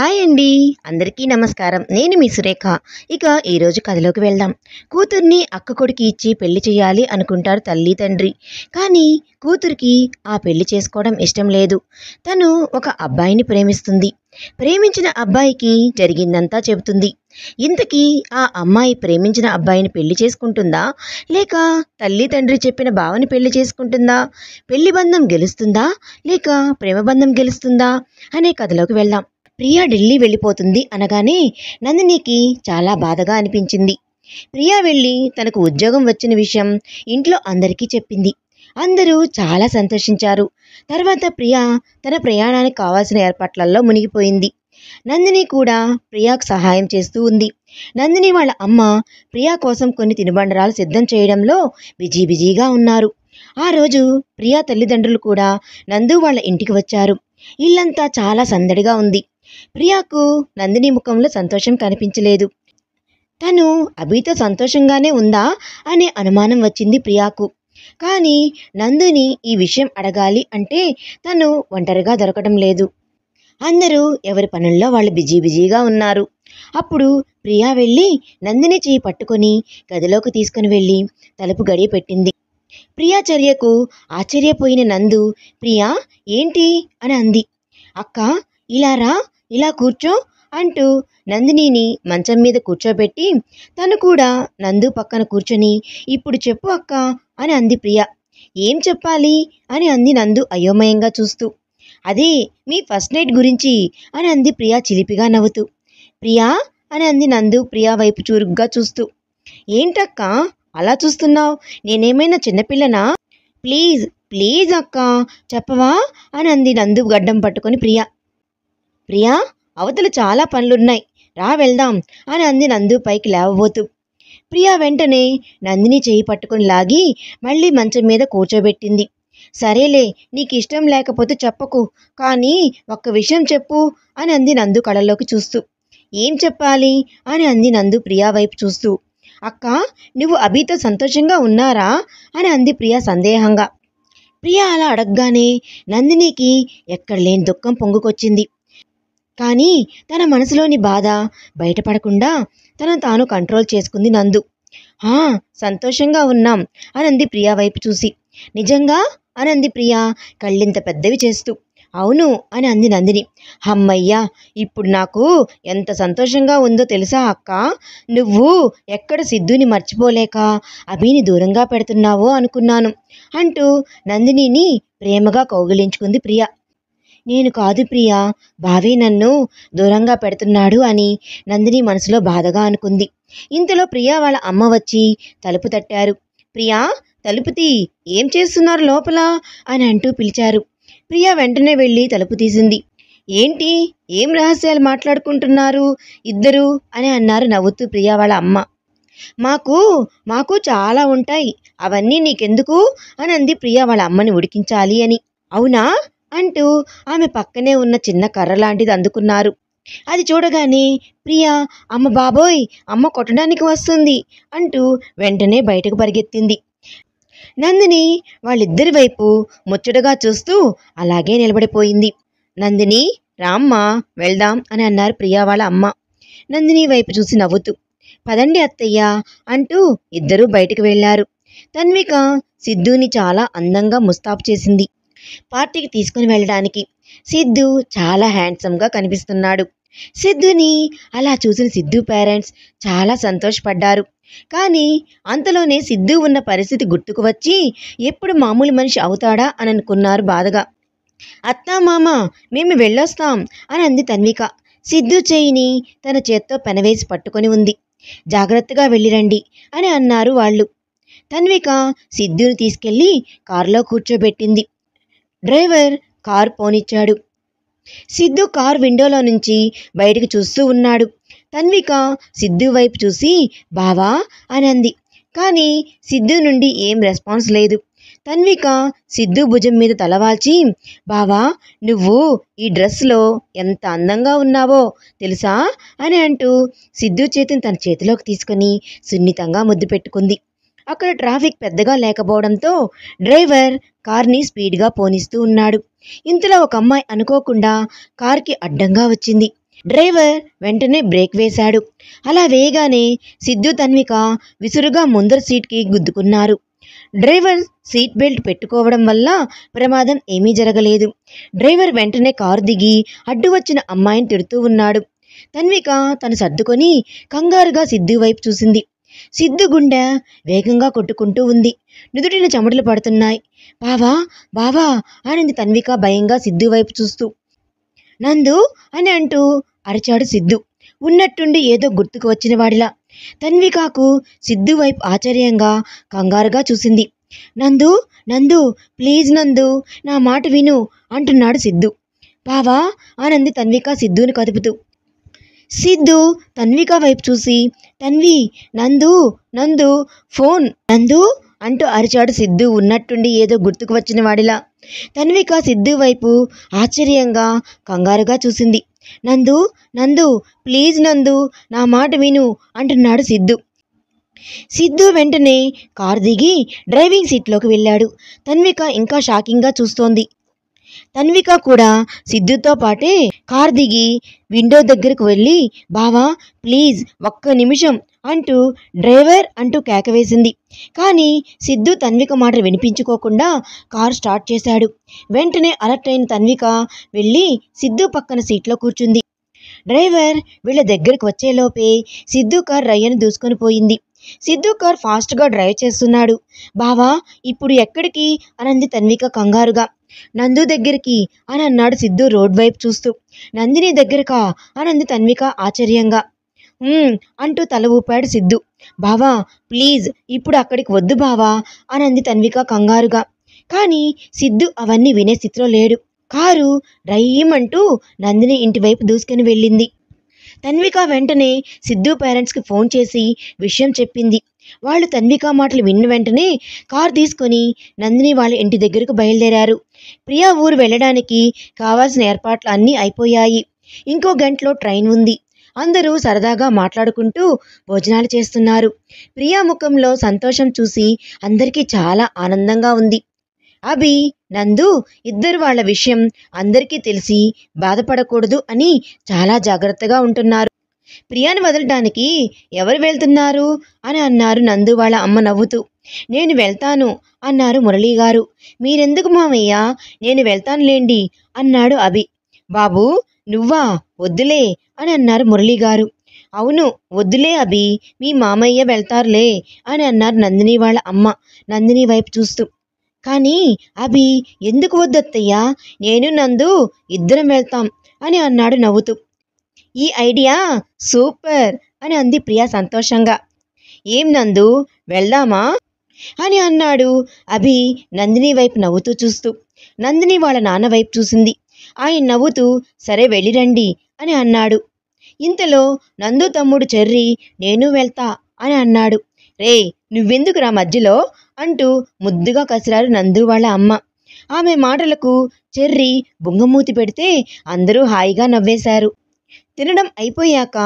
hi అండి అందరికీ నమస్కారం నేను మీ సురేఖ ఇక ఈరోజు కథలోకి వెళ్దాం కూతుర్ని అక్క కొడుకు ఇచ్చి పెళ్లి చేయాలి అనుకుంటారు తల్లి తండ్రి కానీ కూతురికి ఆ పెళ్లి చేసుకోవడం ఇష్టం లేదు తను ఒక అబ్బాయిని ప్రేమిస్తుంది ప్రేమించిన అబ్బాయికి జరిగిందంతా చెబుతుంది ఇంతకీ ఆ అమ్మాయి ప్రేమించిన అబ్బాయిని పెళ్లి చేసుకుంటుందా లేక తల్లి తండ్రి చెప్పిన బావని పెళ్లి చేసుకుంటుందా పెళ్లి బంధం గెలుస్తుందా లేక ప్రేమబంధం గెలుస్తుందా అనే కథలోకి వెళ్దాం ప్రియా ఢిల్లీ వెళ్ళిపోతుంది అనగానే నందినికి చాలా బాధగా అనిపించింది ప్రియా వెళ్ళి తనకు ఉద్యోగం వచ్చిన విషయం ఇంట్లో అందరికీ చెప్పింది అందరూ చాలా సంతోషించారు తర్వాత ప్రియా తన ప్రయాణానికి కావాల్సిన ఏర్పాట్లలో మునిగిపోయింది నందిని కూడా ప్రియాకు సహాయం చేస్తూ ఉంది నందిని వాళ్ళ అమ్మ ప్రియా కోసం కొన్ని తినుబండరాలు సిద్ధం చేయడంలో బిజీ బిజీగా ఉన్నారు ఆ రోజు ప్రియా తల్లిదండ్రులు కూడా నందు వాళ్ళ ఇంటికి వచ్చారు ఇల్లంతా చాలా సందడిగా ఉంది ప్రియాకు నందిని ముఖంలో సంతోషం కనిపించలేదు తను అభితో సంతోషంగానే ఉందా అనే అనుమానం వచ్చింది ప్రియాకు కానీ నందుని ఈ విషయం అడగాలి అంటే తను ఒంటరిగా దొరకడం లేదు అందరూ ఎవరి పనుల్లో వాళ్ళు బిజీ బిజీగా ఉన్నారు అప్పుడు ప్రియా వెళ్ళి నందిని చేయి పట్టుకొని గదిలోకి తీసుకుని వెళ్ళి తలుపు గడియ పెట్టింది ప్రియా చర్యకు ఆశ్చర్యపోయిన నందు ప్రియా ఏంటి అని అంది అక్క ఇలా రా ఇలా కూర్చో అంటూ నందినిని మంచం మీద కూర్చోబెట్టి తను కూడా నందు పక్కన కూర్చొని ఇప్పుడు చెప్పు అక్క అని అంది ప్రియ ఏం చెప్పాలి అని అంది నందు అయోమయంగా చూస్తూ అదే మీ ఫస్ట్ నైట్ గురించి అని అంది ప్రియా చిలిపిగా నవ్వుతూ ప్రియా అని అంది నందు ప్రియా వైపు చురుగ్గా చూస్తూ ఏంటక్క అలా చూస్తున్నావు నేనేమైనా చిన్నపిల్లనా ప్లీజ్ ప్లీజ్ అక్క చెప్పవా అని అంది నందు గడ్డం పట్టుకొని ప్రియా ప్రియా అవతల చాలా పనులున్నాయి రా వెళ్దాం అని అంది నందు పైకి లేవబోతూ ప్రియా వెంటనే నందిని చేయి పట్టుకుని లాగి మళ్ళీ మంచం మీద కూర్చోబెట్టింది సరేలే నీకు ఇష్టం లేకపోతే చెప్పకు కానీ ఒక్క విషయం చెప్పు అని అంది నందు కళ్ళలోకి చూస్తూ ఏం చెప్పాలి అని అంది నందు ప్రియా వైపు చూస్తూ అక్క నువ్వు అభితో సంతోషంగా ఉన్నారా అని అంది ప్రియా సందేహంగా ప్రియా అలా అడగగానే నందినికి ఎక్కడ లేని దుఃఖం పొంగుకొచ్చింది కానీ తన మనసులోని బాధ బయటపడకుండా తనను తాను కంట్రోల్ చేసుకుంది నందు సంతోషంగా ఉన్నాం అనంది ప్రియా వైపు చూసి నిజంగా అనంది ప్రియా కళ్ళింత పెద్దవి చేస్తూ అవును అని అంది నందిని హమ్మయ్యా ఇప్పుడు నాకు ఎంత సంతోషంగా ఉందో తెలుసా అక్క నువ్వు ఎక్కడ సిద్ధుని మర్చిపోలేక అభిని దూరంగా పెడుతున్నావో అనుకున్నాను అంటూ నందినిని ప్రేమగా కౌగిలించుకుంది ప్రియ నేను కాదు ప్రియా బావే నన్ను దూరంగా పెడుతున్నాడు అని నందిని మనసులో బాధగా అనుకుంది ఇంతలో ప్రియా వాళ్ళ అమ్మ వచ్చి తలుపు తట్టారు ప్రియా తలుపు తీ ఏం చేస్తున్నారు లోపల అని అంటూ పిలిచారు ప్రియా వెంటనే వెళ్ళి తలుపు తీసింది ఏంటి ఏం రహస్యాలు మాట్లాడుకుంటున్నారు ఇద్దరు అని అన్నారు నవ్వుతూ ప్రియా వాళ్ళ అమ్మ మాకు మాకు చాలా ఉంటాయి అవన్నీ నీకెందుకు అని అంది ప్రియా వాళ్ళ అమ్మని ఉడికించాలి అని అవునా అంటూ ఆమె పక్కనే ఉన్న చిన్న కర్ర లాంటిది అందుకున్నారు అది చూడగానే ప్రియా అమ్మ బాబోయ్ అమ్మ కొట్టడానికి వస్తుంది అంటూ వెంటనే బయటకు పరిగెత్తింది నందిని వాళ్ళిద్దరి వైపు ముచ్చటగా చూస్తూ అలాగే నిలబడిపోయింది నందిని రామ్మ వెళ్దాం అని అన్నారు ప్రియా వాళ్ళ అమ్మ నందిని వైపు చూసి నవ్వుతూ పదండి అత్తయ్య అంటూ ఇద్దరూ బయటకు వెళ్లారు తన్విక సిద్ధుని చాలా అందంగా ముస్తాబు చేసింది పార్టీకి తీసుకుని వెళ్ళడానికి సిద్ధు చాలా హ్యాండ్సమ్గా కనిపిస్తున్నాడు సిద్ధుని అలా చూసిన సిద్ధు పేరెంట్స్ చాలా సంతోషపడ్డారు కానీ అంతలోనే సిద్ధు ఉన్న పరిస్థితి గుర్తుకు వచ్చి ఎప్పుడు మామూలు మనిషి అవుతాడా అని అనుకున్నారు బాధగా అత్తా మామ మేము వెళ్ళొస్తాం అని అంది తన్విక సిద్ధు చేయిని తన చేత్తో పెనవేసి పట్టుకొని ఉంది జాగ్రత్తగా వెళ్ళిరండి అని అన్నారు వాళ్ళు తన్విక సిద్ధుని తీసుకెళ్ళి కారులో కూర్చోబెట్టింది డ్రైవర్ కార్ పోనిచ్చాడు సిద్ధు కార్ విండోలో నుంచి బయటకు చూస్తూ ఉన్నాడు తన్విక సిద్ధు వైపు చూసి బావా అని అంది కానీ సిద్ధు నుండి ఏం రెస్పాన్స్ లేదు తన్విక సిద్ధు భుజం మీద తలవాల్చి బావా నువ్వు ఈ డ్రెస్లో ఎంత అందంగా ఉన్నావో తెలుసా అని అంటూ సిద్ధు చేతిని తన చేతిలోకి తీసుకుని సున్నితంగా ముద్దు పెట్టుకుంది అక్కడ ట్రాఫిక్ పెద్దగా లేకపోవడంతో డ్రైవర్ కార్ని స్పీడ్గా పోనిస్తూ ఉన్నాడు ఇంతలో ఒక అమ్మాయి అనుకోకుండా కార్కి అడ్డంగా వచ్చింది డ్రైవర్ వెంటనే బ్రేక్ వేశాడు అలా వేయగానే సిద్ధు తన్విక విసురుగా ముందర సీట్కి గుద్దుకున్నారు డ్రైవర్ సీట్ బెల్ట్ పెట్టుకోవడం వల్ల ప్రమాదం ఏమీ జరగలేదు డ్రైవర్ వెంటనే కారు దిగి అడ్డు వచ్చిన అమ్మాయిని తిడుతూ ఉన్నాడు తన్విక తను సర్దుకొని కంగారుగా సిద్ధు వైపు చూసింది సిద్ధు గుండె వేగంగా కొట్టుకుంటూ ఉంది నుదుటిన చెమటలు పడుతున్నాయి బావా బావా అనింది తన్విక భయంగా సిద్ధు వైపు చూస్తూ నందు అని అంటూ అరచాడు సిద్ధు ఉన్నట్టుండి ఏదో గుర్తుకు వచ్చిన వాడిలా తన్వికాకు సిద్ధు వైపు ఆశ్చర్యంగా కంగారుగా చూసింది నందు నందు ప్లీజ్ నందు నా మాట విను అంటున్నాడు సిద్ధు బావా అనంది తన్విక సిద్ధుని కదుపుతూ సిద్ధు తన్విక వైపు చూసి తన్వి నందు నందు ఫోన్ నందు అంటూ అరిచాడు సిద్ధు ఉన్నట్టుండి ఏదో గుర్తుకు వచ్చిన వాడిలా తన్విక సిద్ధు వైపు ఆశ్చర్యంగా కంగారుగా చూసింది నందు నందు ప్లీజ్ నందు నా మాట విను అంటున్నాడు సిద్ధు సిద్ధు వెంటనే కారు దిగి డ్రైవింగ్ సీట్లోకి వెళ్ళాడు తన్విక ఇంకా షాకింగ్గా చూస్తోంది తన్విక కూడా సిద్ధుతో పాటే కార్ దిగి విండో దగ్గరకు వెళ్ళి బావా ప్లీజ్ ఒక్క నిమిషం అంటూ డ్రైవర్ అంటూ కేకవేసింది కానీ సిద్ధు తన్విక మాట వినిపించుకోకుండా కార్ స్టార్ట్ చేశాడు వెంటనే అలర్ట్ అయిన తన్విక వెళ్ళి సిద్ధు పక్కన సీట్లో కూర్చుంది డ్రైవర్ వీళ్ళ దగ్గరికి వచ్చేలోపే సిద్ధు కార్ రయ్యను దూసుకొని పోయింది సిద్ధు కార్ ఫాస్ట్గా డ్రైవ్ చేస్తున్నాడు బావా ఇప్పుడు ఎక్కడికి అనంది తన్విక కంగారుగా నందు దగ్గరికి అని అన్నాడు సిద్ధు రోడ్ వైపు చూస్తూ నందిని దగ్గరకా అనంది తన్విక ఆశ్చర్యంగా అంటూ తల ఊపాడు సిద్ధు బావా ప్లీజ్ ఇప్పుడు అక్కడికి వద్దు బావా అనంది తన్విక కంగారుగా కానీ సిద్ధు అవన్నీ వినే స్థితిలో లేడు కారు రయ్యమంటూ నందిని ఇంటివైపు దూసుకుని వెళ్ళింది తన్విక వెంటనే సిద్ధు పేరెంట్స్కి ఫోన్ చేసి విషయం చెప్పింది వాళ్ళు తన్వికా మాటలు విన్న వెంటనే కారు తీసుకొని నందిని వాళ్ళ ఇంటి దగ్గరకు బయలుదేరారు ప్రియా ఊరు వెళ్ళడానికి కావాల్సిన ఏర్పాట్లు అన్నీ అయిపోయాయి ఇంకో గంటలో ట్రైన్ ఉంది అందరూ సరదాగా మాట్లాడుకుంటూ భోజనాలు చేస్తున్నారు ప్రియా ముఖంలో సంతోషం చూసి అందరికీ చాలా ఆనందంగా ఉంది అభి నందు ఇద్దరు వాళ్ళ విషయం అందరికీ తెలిసి బాధపడకూడదు అని చాలా జాగ్రత్తగా ఉంటున్నారు ప్రియాని వదలడానికి ఎవరు వెళ్తున్నారు అని అన్నారు నందు వాళ్ళ అమ్మ నవ్వుతూ నేను వెళ్తాను అన్నారు మురళీ గారు మీరెందుకు మామయ్య నేను వెళ్తానులేండి అన్నాడు అభి బాబు నువ్వా వద్దులే అని అన్నారు మురళీ గారు అవును వద్దులే అభి మీ మామయ్య వెళ్తారులే అని అన్నారు నందిని వాళ్ళ అమ్మ నందిని వైపు చూస్తూ కానీ అభి ఎందుకు వద్దత్తయ్యా నేను నందు ఇద్దరం వెళ్తాం అని అన్నాడు నవ్వుతూ ఈ ఐడియా సూపర్ అని అంది ప్రియా సంతోషంగా ఏం నందు వెళ్దామా అని అన్నాడు అభి నందిని వైపు నవ్వుతూ చూస్తూ నందిని వాళ్ళ నాన్న వైపు చూసింది ఆయన నవ్వుతూ సరే వెళ్ళిరండి అని అన్నాడు ఇంతలో నందు తమ్ముడు చెర్రి నేను వెళ్తా అని అన్నాడు రే నువ్వెందుకురా మధ్యలో అంటూ ముద్దుగా కసిరారు నందు వాళ్ళ అమ్మ ఆమె మాటలకు చెర్రి బుంగమూతి పెడితే అందరూ హాయిగా నవ్వేశారు తినడం అయిపోయాక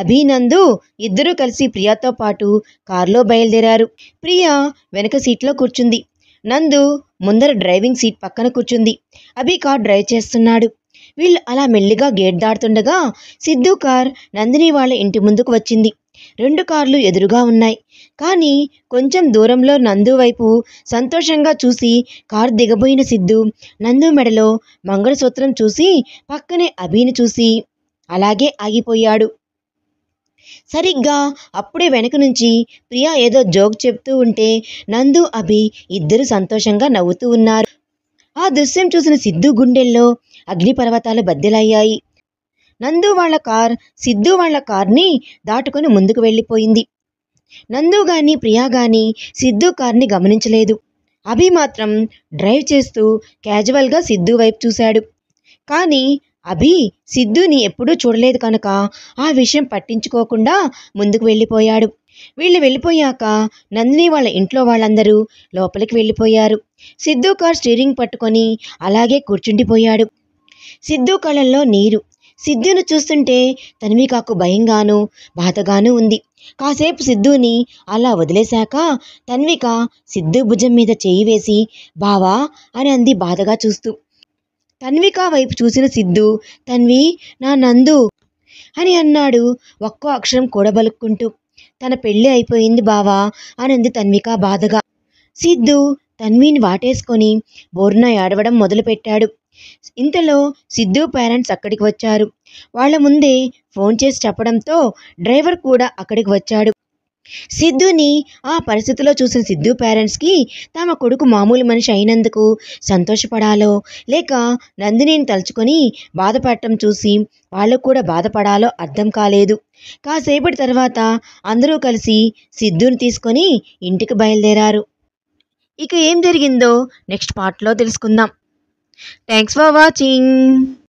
అభినందు ఇద్దరూ కలిసి ప్రియాతో పాటు కారులో బయలుదేరారు ప్రియా వెనక సీట్లో కూర్చుంది నందు ముందర డ్రైవింగ్ సీట్ పక్కన కూర్చుంది అభి కార్ డ్రైవ్ చేస్తున్నాడు వీళ్ళు అలా మెల్లిగా గేట్ దాడుతుండగా సిద్ధు కార్ నందిని వాళ్ళ ఇంటి ముందుకు వచ్చింది రెండు కార్లు ఎదురుగా ఉన్నాయి కానీ కొంచెం దూరంలో నందు వైపు సంతోషంగా చూసి కారు దిగబోయిన సిద్ధు నందు మెడలో మంగళసూత్రం చూసి పక్కనే అభిని చూసి అలాగే ఆగిపోయాడు సరిగ్గా అప్పుడే వెనక నుంచి ప్రియా ఏదో జోక్ చెప్తూ ఉంటే నందు అభి ఇద్దరు సంతోషంగా నవ్వుతూ ఉన్నారు ఆ దృశ్యం చూసిన సిద్ధు గుండెల్లో అగ్నిపర్వతాలు బద్దెలయ్యాయి నందు వాళ్ల కార్ సిద్ధు వాళ్ల కార్ని దాటుకొని ముందుకు వెళ్ళిపోయింది నందు గాని ప్రియా గాని సిద్ధు కార్ని గమనించలేదు అభి మాత్రం డ్రైవ్ చేస్తూ క్యాజువల్గా సిద్ధు వైపు చూశాడు కానీ అభి సిద్ధుని ఎప్పుడూ చూడలేదు కనుక ఆ విషయం పట్టించుకోకుండా ముందుకు వెళ్ళిపోయాడు వీళ్ళు వెళ్ళిపోయాక నందిని వాళ్ళ ఇంట్లో వాళ్ళందరూ లోపలికి వెళ్ళిపోయారు సిద్ధు కార్ స్టీరింగ్ పట్టుకొని అలాగే కూర్చుండిపోయాడు సిద్ధు కళ్ళల్లో నీరు సిద్ధును చూస్తుంటే తన్వికాకు భయంగానూ బాధగానూ ఉంది కాసేపు సిద్ధుని అలా వదిలేశాక తన్విక సిద్ధు భుజం మీద చేయి వేసి బావా అని అంది బాధగా చూస్తూ తన్విక వైపు చూసిన సిద్ధు తన్వి నా నందు అని అన్నాడు ఒక్కో అక్షరం కూడబలుక్కుంటూ తన పెళ్ళి అయిపోయింది బావా అనంది తన్విక బాధగా సిద్ధు తన్వీని వాటేసుకొని బోర్న ఏడవడం మొదలుపెట్టాడు ఇంతలో సిద్ధు పేరెంట్స్ అక్కడికి వచ్చారు వాళ్ళ ముందే ఫోన్ చేసి చెప్పడంతో డ్రైవర్ కూడా అక్కడికి వచ్చాడు సిద్ధుని ఆ పరిస్థితిలో చూసిన సిద్ధు పేరెంట్స్కి తమ కొడుకు మామూలు మనిషి అయినందుకు సంతోషపడాలో లేక నందినిని తలుచుకొని బాధపడటం చూసి వాళ్ళకు కూడా బాధపడాలో అర్థం కాలేదు కాసేపటి తర్వాత అందరూ కలిసి సిద్ధుని తీసుకొని ఇంటికి బయలుదేరారు ఇక ఏం జరిగిందో నెక్స్ట్ పార్ట్లో తెలుసుకుందాం థ్యాంక్స్ ఫర్ వాచింగ్